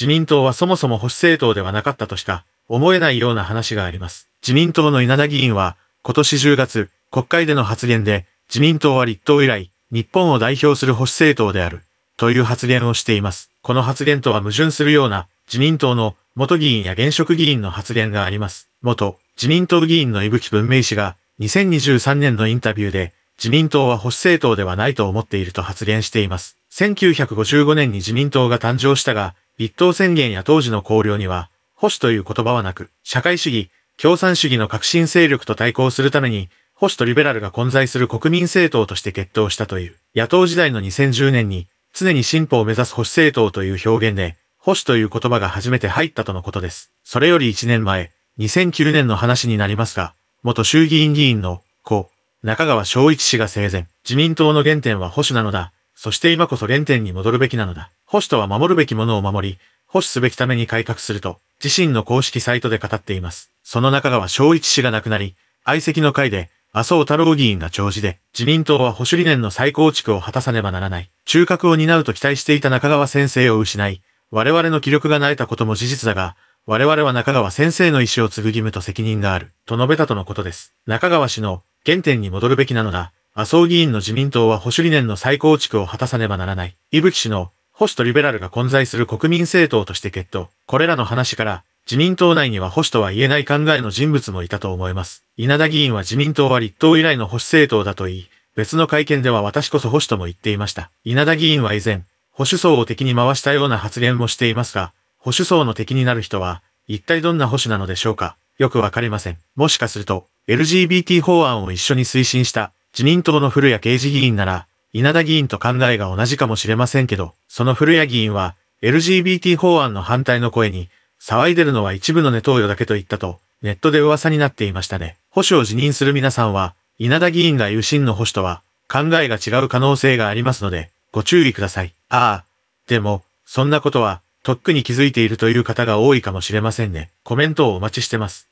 自民党はそもそも保守政党ではなかったとしか思えないような話があります。自民党の稲田議員は、今年10月、国会での発言で、自民党は立党以来、日本を代表する保守政党である、という発言をしています。この発言とは矛盾するような、自民党の元議員や現職議員の発言があります。元、自民党議員の伊吹文明氏が、2023年のインタビューで、自民党は保守政党ではないと思っていると発言しています。1955年に自民党が誕生したが、一党宣言や当時の綱領には、保守という言葉はなく、社会主義、共産主義の革新勢力と対抗するために、保守とリベラルが混在する国民政党として決闘したという、野党時代の2010年に、常に進歩を目指す保守政党という表現で、保守という言葉が初めて入ったとのことです。それより1年前、2009年の話になりますが、元衆議院議員の、故、中川昭一氏が生前、自民党の原点は保守なのだ、そして今こそ原点に戻るべきなのだ。保守とは守るべきものを守り、保守すべきために改革すると、自身の公式サイトで語っています。その中川昭一氏が亡くなり、相席の会で、麻生太郎議員が長寿で、自民党は保守理念の再構築を果たさねばならない。中核を担うと期待していた中川先生を失い、我々の気力が萎えたことも事実だが、我々は中川先生の意思を継ぐ義務と責任がある、と述べたとのことです。中川氏の原点に戻るべきなのだ。麻生議員の自民党は保守理念の再構築を果たさねばならない。伊吹氏の保守とリベラルが混在する国民政党として決闘。これらの話から、自民党内には保守とは言えない考えの人物もいたと思います。稲田議員は自民党は立党以来の保守政党だと言い、別の会見では私こそ保守とも言っていました。稲田議員は以前、保守層を敵に回したような発言もしていますが、保守層の敵になる人は、一体どんな保守なのでしょうかよくわかりません。もしかすると、LGBT 法案を一緒に推進した、自民党の古谷刑事議員なら、稲田議員と考えが同じかもしれませんけど、その古谷議員は、LGBT 法案の反対の声に、騒いでるのは一部のネトウヨだけと言ったと、ネットで噂になっていましたね。保守を辞任する皆さんは、稲田議員が有心の保守とは、考えが違う可能性がありますので、ご注意ください。ああ。でも、そんなことは、とっくに気づいているという方が多いかもしれませんね。コメントをお待ちしてます。